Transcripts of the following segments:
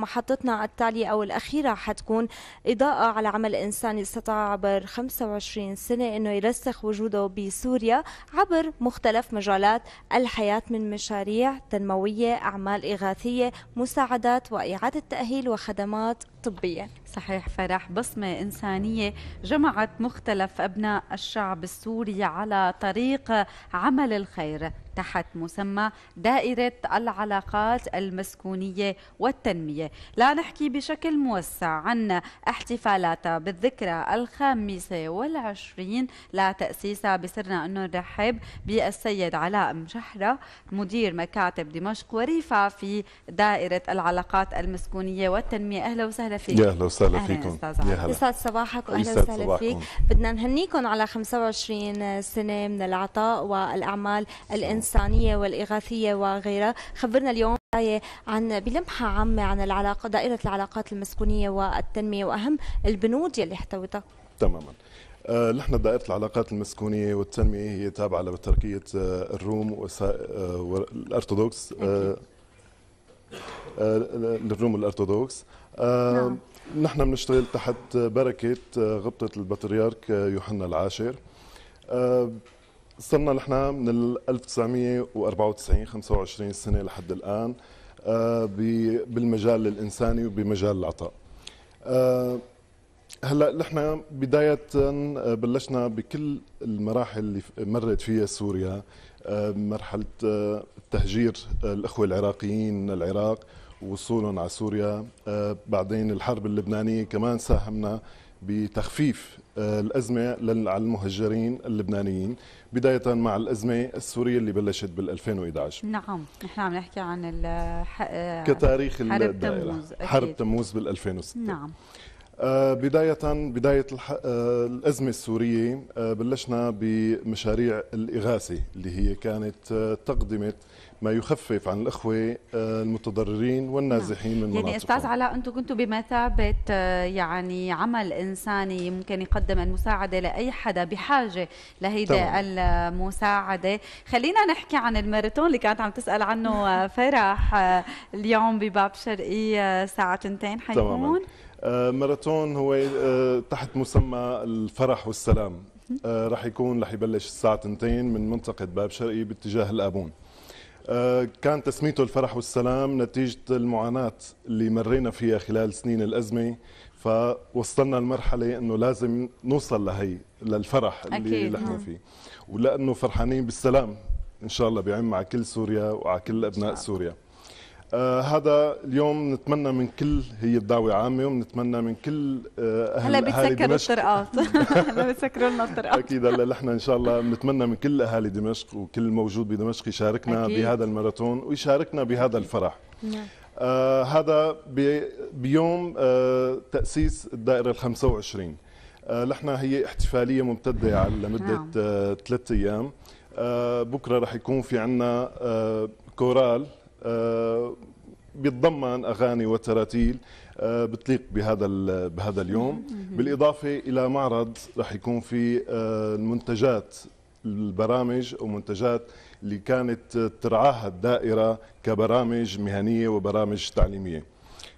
محطتنا التالية أو الأخيرة حتكون إضاءة على عمل إنساني استطاع عبر 25 سنة أنه يرسخ وجوده بسوريا عبر مختلف مجالات الحياة من مشاريع تنموية أعمال إغاثية مساعدات وإعادة تأهيل وخدمات طبية صحيح فرح بصمة إنسانية جمعت مختلف أبناء الشعب السوري على طريق عمل الخير تحت مسمى دائرة العلاقات المسكونية والتنمية لا نحكي بشكل موسع عن احتفالاتها بالذكرى الخامسة والعشرين لتأسيسها بسرنا أنه نرحب بالسيد علاء مشحرة مدير مكاتب دمشق وريفة في دائرة العلاقات المسكونية والتنمية أهلا وسهلا فيك يا أهلا وسهلا فيكم يا أستاذ صباحك وأهلا وسهلا فيك بدنا نهنيكم على 25 سنة من العطاء والأعمال الإنسانية الإنسانية والإغاثية وغيرها خبرنا اليوم عن بلمحة عامة عن العلاقة دائرة العلاقات المسكونية والتنمية وأهم البنود يلي احتوتها تماما آه، نحن دائرة العلاقات المسكونية والتنمية هي تابعة لتركية آه، الروم آه، والأرثوذكس الروم الأرثوذكس نعم. نحن بنشتغل تحت بركة غبطة البطريرك يوحنا العاشر صرنا نحن من 1994 25 سنه لحد الان آه، بالمجال الانساني وبمجال العطاء. آه، هلا نحن بدايه آه، بلشنا بكل المراحل اللي مرت فيها سوريا مرحله تهجير الاخوه العراقيين من العراق وصولهم على سوريا بعدين الحرب اللبنانيه كمان ساهمنا بتخفيف آه، الأزمة على المهجرين اللبنانيين بداية مع الأزمة السورية اللي بلشت بال 2011 نعم نحن عم نحكي عن الح... آه، كتاريخ حرب تموز حرب تموز بال 2006 نعم آه، بداية بداية الأزمة السورية بلشنا بمشاريع الإغاثة اللي هي كانت تقدمة ما يخفف عن الاخوه آه، المتضررين والنازحين نعم. من مناطقهم يعني استاذ علاء انتم كنتوا بمثابه آه، يعني عمل انساني ممكن يقدم المساعده لاي حدا بحاجه لهيدي المساعده خلينا نحكي عن الماراثون اللي كانت عم تسال عنه آه، فرح اليوم بباب شرقي ساعة تنتين حيكون ماراثون هو تحت مسمى الفرح والسلام رح يكون رح يبلش الساعه تنتين من منطقه باب شرقي باتجاه الابون كان تسميته الفرح والسلام نتيجة المعاناة اللي مرينا فيها خلال سنين الأزمة فوصلنا لمرحلة أنه لازم نوصل لهي للفرح اللي نحن نعم. فيه ولأنه فرحانين بالسلام إن شاء الله بيعم على كل سوريا وعلى كل أبناء سوريا آه هذا اليوم نتمنى من كل هي الدعوه عامه ونتمنى من كل آه اهل هلا بتسكروا الطرقات هلا بتسكروا لنا الطرقات اكيد هلا نحن ان شاء الله بنتمنى من كل اهالي دمشق وكل موجود بدمشق يشاركنا أكيد. بهذا الماراثون ويشاركنا بهذا الفرح نعم. آه هذا بيوم آه تاسيس الدائره ال 25 آه، نحن آه هي احتفاليه ممتده لمده نعم. آه ثلاث ايام آه بكره رح يكون في عندنا آه كورال آه، بيتضمن اغاني وتراتيل آه، بتليق بهذا بهذا اليوم بالاضافه الى معرض رح يكون في آه، المنتجات البرامج ومنتجات اللي كانت ترعاها الدائره كبرامج مهنيه وبرامج تعليميه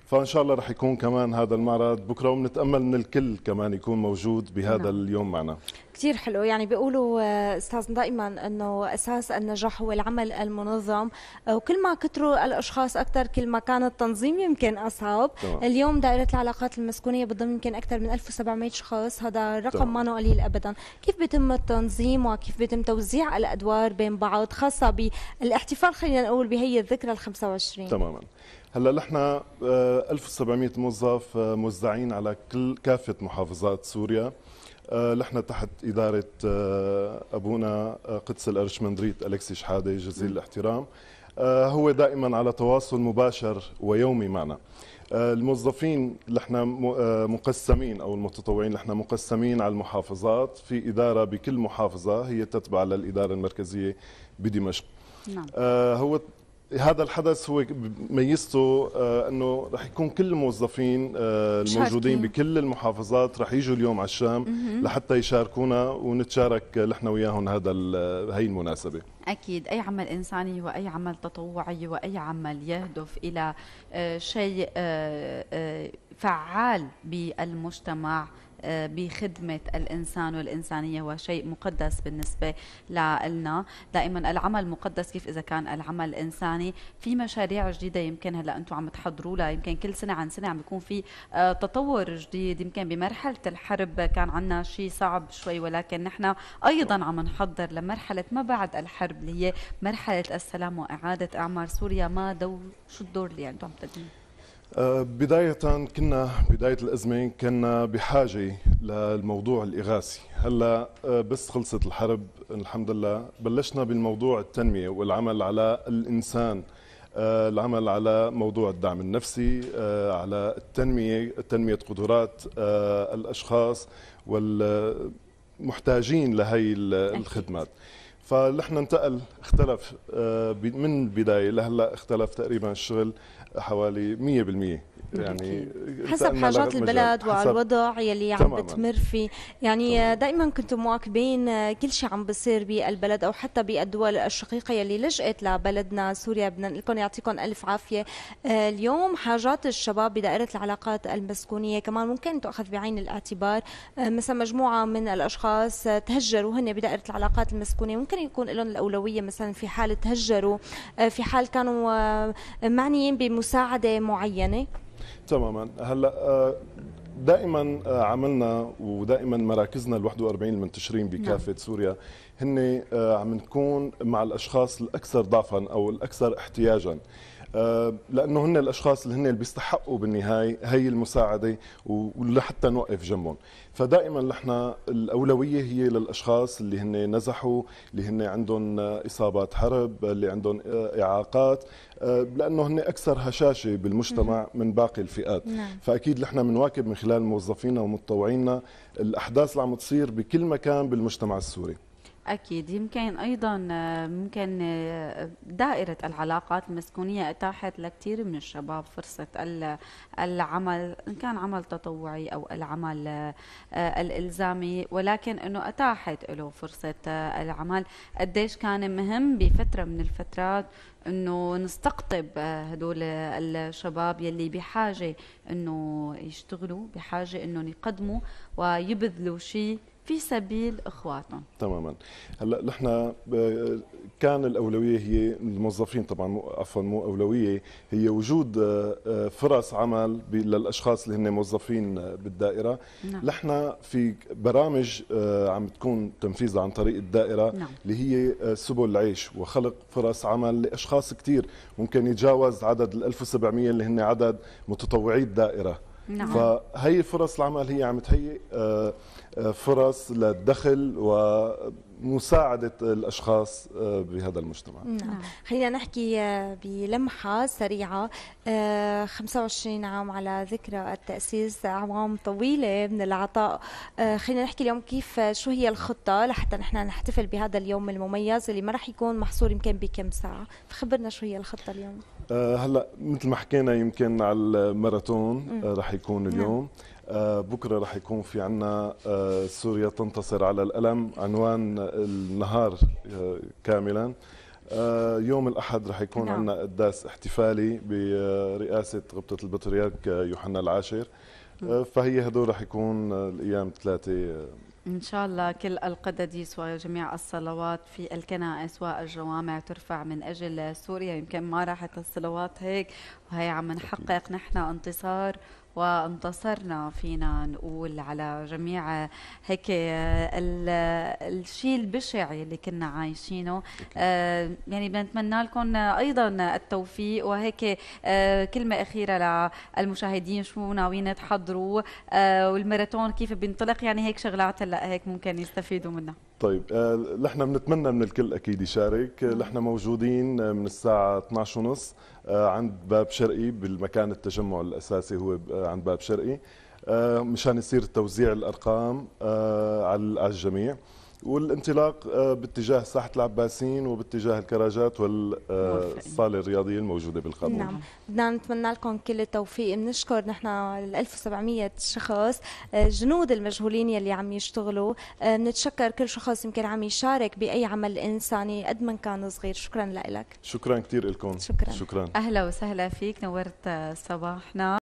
فان شاء الله رح يكون كمان هذا المعرض بكره وبنتامل من الكل كمان يكون موجود بهذا نعم. اليوم معنا كثير حلو يعني بيقولوا آه، استاذ دائما انه اساس النجاح هو العمل المنظم آه، وكل ما كثروا الاشخاص اكثر كل ما كان التنظيم يمكن اصعب اليوم دائره العلاقات المسكونيه بتضم يمكن اكثر من 1700 شخص هذا رقم ما قليل ابدا كيف بيتم التنظيم وكيف بيتم توزيع الادوار بين بعض خاصه بالاحتفال خلينا نقول بهي الذكرى ال 25 تماما هلا نحن 1700 آه، موظف موزعين على كل كافه محافظات سوريا آه، نحن تحت إدارة آه، أبونا آه، قدس الأرشمندريت ألكسي شحادة جزيل الاحترام هو دائما على تواصل مباشر ويومي معنا الموظفين نحن مقسمين او المتطوعين نحن مقسمين على المحافظات في اداره بكل محافظه هي تتبع للاداره المركزيه بدمشق نعم. هو هذا الحدث هو ميزته آه، انه رح يكون كل الموظفين آه، الموجودين بكل المحافظات رح يجوا اليوم على الشام لحتى يشاركونا ونتشارك نحن وياهم هذا هي المناسبه اكيد اي عمل انساني واي عمل تطوعي واي عمل يهدف الى آه، شيء فعال بالمجتمع آه، بخدمة الإنسان والإنسانية هو شيء مقدس بالنسبة لنا دائما العمل مقدس كيف إذا كان العمل إنساني في مشاريع جديدة يمكن هلأ أنتم عم تحضروا لها يمكن كل سنة عن سنة عم بيكون في آه، تطور جديد يمكن بمرحلة الحرب كان عنا شيء صعب شوي ولكن نحن أيضا عم نحضر لمرحلة ما بعد الحرب اللي هي مرحلة السلام وإعادة أعمار سوريا ما دور شو الدور اللي أنتم عم تقدموه أه، بداية كنا بداية الأزمة كنا بحاجة للموضوع الإغاثي هلا أه، بس خلصت الحرب الحمد لله بلشنا بالموضوع التنمية والعمل على الإنسان أه، العمل على موضوع الدعم النفسي على التنمية تنمية قدرات الأشخاص والمحتاجين لهي الخدمات أكيد. فنحن انتقل اختلف آه، من البدايه لهلا اختلف تقريبا الشغل حوالي 100% يعني حسب حاجات البلد والوضع يلي عم بتمر فيه يعني دائما كنتم مواكبين كل شيء عم بصير بالبلد او حتى بالدول الشقيقه يلي لجأت لبلدنا سوريا بدنا نقول لكم يعطيكم الف عافيه آه، اليوم حاجات الشباب بدائره العلاقات المسكونيه كمان ممكن تؤخذ بعين الاعتبار آه، مثلا مجموعه من الاشخاص تهجروا هن بدائره العلاقات المسكونيه ممكن يكون لهم الاولويه مثلا في حال تهجروا آه، في حال كانوا معنيين بمساعده معينه تماما هلا آه، دائما آه، عملنا ودائما مراكزنا ال 41 المنتشرين بكافه نعم. سوريا هن آه، عم نكون مع الاشخاص الاكثر ضعفا او الاكثر احتياجا آه، لانه هن الاشخاص اللي هن اللي بيستحقوا بالنهايه هي المساعده ولحتى نوقف جنبهم فدائما نحن الاولويه هي للاشخاص اللي هن نزحوا اللي هن عندهم اصابات حرب اللي عندهم اعاقات آه، لانه هن اكثر هشاشه بالمجتمع من باقي الفئات نعم. فاكيد نحن بنواكب من خلال موظفينا ومتطوعينا الاحداث اللي عم تصير بكل مكان بالمجتمع السوري أكيد يمكن أيضا ممكن دائرة العلاقات المسكونية أتاحت لكثير من الشباب فرصة العمل إن كان عمل تطوعي أو العمل آه، الإلزامي ولكن أنه أتاحت له فرصة آه، العمل قديش كان مهم بفترة من الفترات انه نستقطب آه، هدول الشباب يلي بحاجه انه يشتغلوا بحاجه انهم يقدموا ويبذلوا شيء في سبيل اخواتهم تماما هلا نحن آه، كان الاولويه هي الموظفين طبعا مو عفوا مو اولويه هي وجود آه، فرص عمل للاشخاص اللي هن موظفين بالدائره نعم. نحن في برامج عم تكون تنفيذها عن طريق الدائره نعم. اللي هي سبل العيش وخلق فرص عمل لاشخاص أشخاص كثير ممكن يتجاوز عدد ال 1700 اللي هن عدد متطوعي الدائرة نعم. فهي فرص العمل هي عم تهيئ آه، آه، فرص للدخل و مساعدة الأشخاص آه، بهذا المجتمع نعم, نعم. خلينا نحكي آه، بلمحة سريعة 25 آه، عام على ذكرى التأسيس أعوام طويلة من العطاء خلينا نحكي اليوم كيف شو هي الخطة لحتى نحن نحتفل بهذا اليوم المميز اللي ما راح يكون محصور يمكن بكم ساعة فخبرنا شو هي الخطة اليوم هلا مثل ما حكينا يمكن على الماراثون راح يكون نعم. اليوم نعم. بكره رح يكون في عنا سوريا تنتصر على الالم عنوان النهار آه، كاملا آه، يوم الاحد رح يكون نعم. عندنا قداس احتفالي برئاسه غبطه البطريرك آه، يوحنا العاشر فهي هدول رح يكون الايام ثلاثه إن شاء الله كل القدديس وجميع الصلوات في الكنائس والجوامع ترفع من أجل سوريا يمكن ما راحت الصلوات هيك وهي عم نحقق نحن انتصار وانتصرنا فينا نقول على جميع هيك الشيء البشع اللي كنا عايشينه آه، يعني بنتمنى لكم ايضا التوفيق وهيك آه، كلمه اخيره للمشاهدين شو ناويين تحضروا آه، والماراثون كيف بينطلق يعني هيك شغلات هلا هيك ممكن يستفيدوا منها طيب آه، نحن آه، بنتمنى من الكل اكيد يشارك آه، نحن آه، موجودين من الساعه 12 ونص آه، عند باب شرقي بالمكان التجمع الاساسي هو عند باب شرقي آه، مشان يصير توزيع الارقام آه، على الجميع والانطلاق آه، باتجاه ساحة العباسين وباتجاه الكراجات والصالة الرياضية الموجودة بالقبول نعم بدنا نتمنى لكم كل التوفيق بنشكر نحن ال 1700 شخص آه، جنود المجهولين يلي عم يشتغلوا آه، بنتشكر كل شخص يمكن عم يشارك بأي عمل إنساني قد ما كان صغير شكرا لك شكرا كثير لكم شكرا شكرا أهلا وسهلا فيك نورت صباحنا